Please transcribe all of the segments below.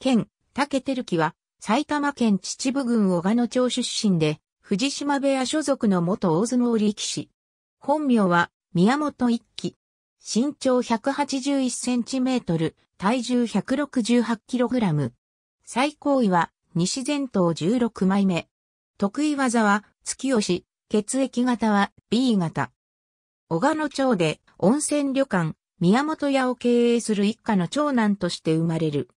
県、竹照樹は、埼玉県秩父郡小賀野町出身で、藤島部屋所属の元大相撲力士。本名は、宮本一騎。身長181センチメートル、体重168キログラム。最高位は、西前頭16枚目。得意技は、月押し、血液型は B 型。小賀野町で、温泉旅館、宮本屋を経営する一家の長男として生まれる。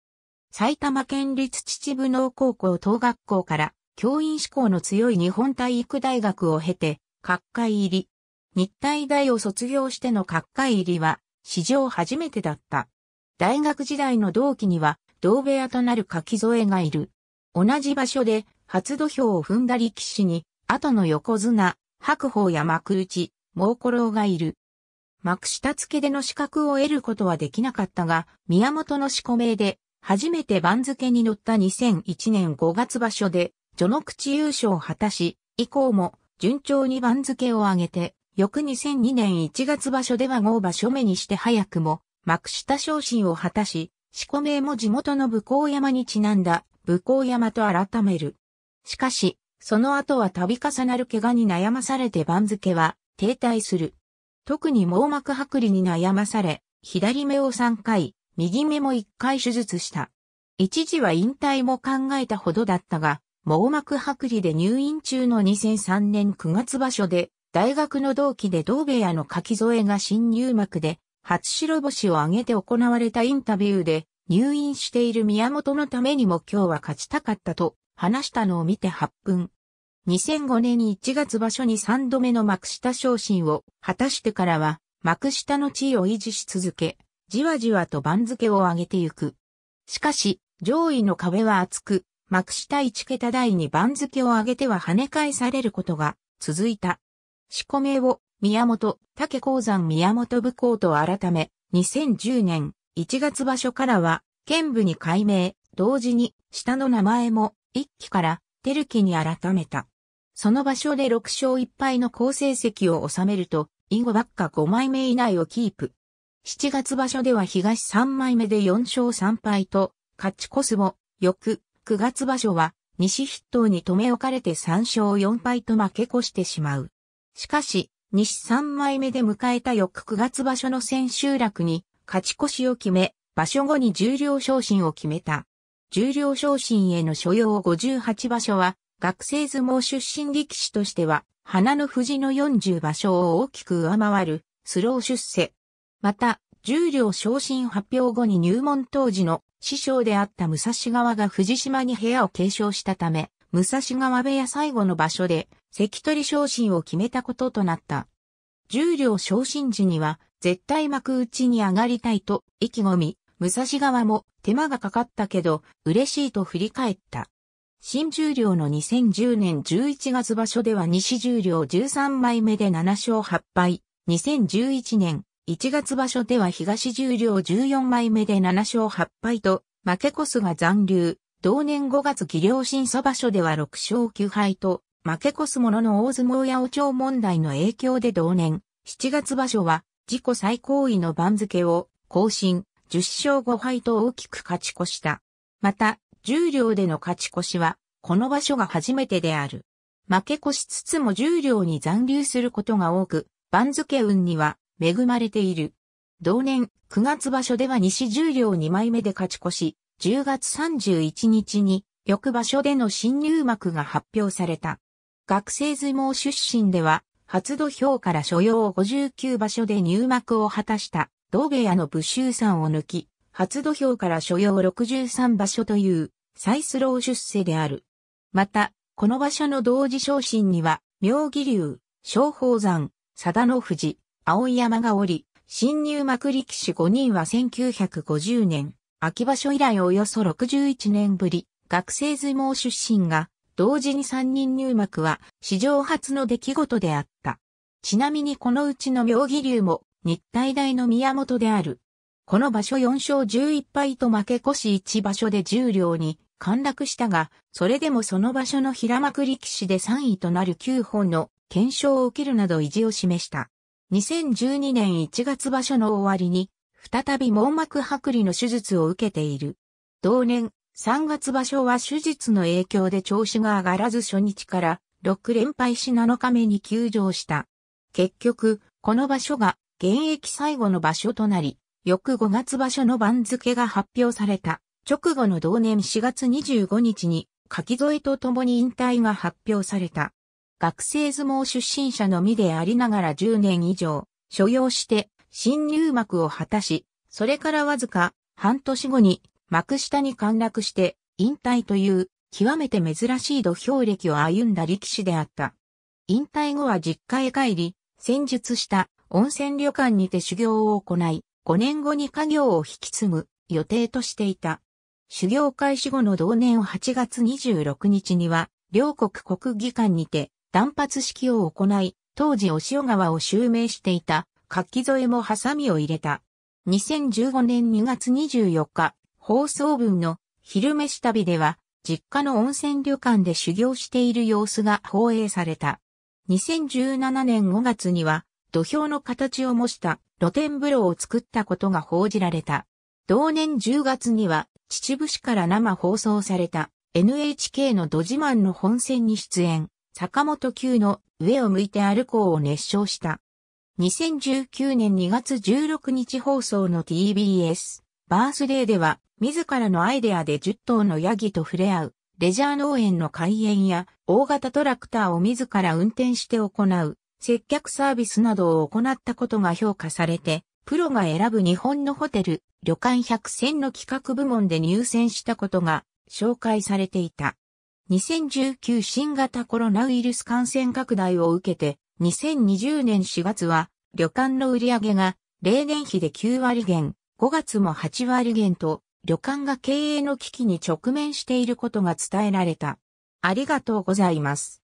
埼玉県立秩父農高校等学校から教員志向の強い日本体育大学を経て、各界入り。日体大を卒業しての各界入りは、史上初めてだった。大学時代の同期には、同部屋となる柿添えがいる。同じ場所で、初土俵を踏んだ力士に、後の横綱、白鵬や幕内、猛古郎がいる。幕下付けでの資格を得ることはできなかったが、宮本の四込名で、初めて番付に乗った2001年5月場所で、序の口優勝を果たし、以降も順調に番付を上げて、翌2002年1月場所では合場所目にして早くも、幕下昇進を果たし、四個名も地元の武甲山にちなんだ、武甲山と改める。しかし、その後は度重なる怪我に悩まされて番付は停滞する。特に網膜剥離に悩まされ、左目を3回、右目も一回手術した。一時は引退も考えたほどだったが、網膜剥離で入院中の2003年9月場所で、大学の同期で同部屋の柿添えが新入幕で、初白星を挙げて行われたインタビューで、入院している宮本のためにも今日は勝ちたかったと話したのを見て8分。2005年1月場所に3度目の幕下昇進を果たしてからは、幕下の地位を維持し続け、じわじわと番付を上げてゆく。しかし、上位の壁は厚く、幕下1桁台に番付を上げては跳ね返されることが続いた。仕込めを宮本、竹鉱山宮本武功と改め、2010年1月場所からは、県部に改名、同時に下の名前も一期から照木に改めた。その場所で6勝1敗の好成績を収めると、以後ばっか5枚目以内をキープ。7月場所では東3枚目で4勝3敗と、勝ち越すも、翌、9月場所は、西筆頭に留め置かれて3勝4敗と負け越してしまう。しかし、西3枚目で迎えた翌9月場所の千秋楽に、勝ち越しを決め、場所後に重量昇進を決めた。重量昇進への所要58場所は、学生相撲出身力士としては、花の富士の40場所を大きく上回る、スロー出世、また、重量昇進発表後に入門当時の師匠であった武蔵川が藤島に部屋を継承したため、武蔵川部屋最後の場所で関取昇進を決めたこととなった。重量昇進時には、絶対幕内に上がりたいと意気込み、武蔵川も手間がかかったけど、嬉しいと振り返った。新重量の2010年11月場所では西重量13枚目で7勝8敗、2011年1月場所では東十両14枚目で7勝8敗と、負け越すが残留。同年5月技量審査場所では6勝9敗と、負け越すものの大相撲やお朝問題の影響で同年、7月場所は、自己最高位の番付を更新、10勝5敗と大きく勝ち越した。また、十両での勝ち越しは、この場所が初めてである。負け越しつつも十両に残留することが多く、番付運には恵まれている。同年9月場所では西十両2枚目で勝ち越し、10月31日に翌場所での新入幕が発表された。学生相撲出身では、初土俵から所要59場所で入幕を果たした、同部屋の武州さんを抜き、初土俵から所要63場所という、再スロー出世である。また、この場所の同時昇進には、妙義龍、松鳳山、佐田の富士、青山が降り、新入幕力士5人は1950年、秋場所以来およそ61年ぶり、学生相撲出身が、同時に3人入幕は史上初の出来事であった。ちなみにこのうちの妙義龍も日体大の宮本である。この場所4勝11敗と負け越し1場所で重量両に陥落したが、それでもその場所の平幕力士で3位となる9本の検証を受けるなど意地を示した。2012年1月場所の終わりに、再び網膜剥離の手術を受けている。同年、3月場所は手術の影響で調子が上がらず初日から6連敗し7日目に休場した。結局、この場所が現役最後の場所となり、翌5月場所の番付が発表された。直後の同年4月25日に、書き添えとともに引退が発表された。学生相撲出身者のみでありながら10年以上、所要して、新入幕を果たし、それからわずか半年後に幕下に陥落して引退という極めて珍しい土俵歴を歩んだ力士であった。引退後は実家へ帰り、戦術した温泉旅館にて修行を行い、5年後に家業を引き継ぐ予定としていた。修行開始後の同年8月26日には、両国国技館にて断髪式を行い、当時押尾川を襲名していた活気添えもハサミを入れた。2015年2月24日、放送分の昼飯旅では、実家の温泉旅館で修行している様子が放映された。2017年5月には、土俵の形を模した露天風呂を作ったことが報じられた。同年10月には、秩父市から生放送された NHK の土自慢の本戦に出演。坂本九の上を向いて歩こうを熱唱した。2019年2月16日放送の TBS バースデーでは自らのアイデアで10頭のヤギと触れ合うレジャー農園の開園や大型トラクターを自ら運転して行う接客サービスなどを行ったことが評価されてプロが選ぶ日本のホテル旅館100選の企画部門で入選したことが紹介されていた。2019新型コロナウイルス感染拡大を受けて、2020年4月は、旅館の売り上げが、例年比で9割減、5月も8割減と、旅館が経営の危機に直面していることが伝えられた。ありがとうございます。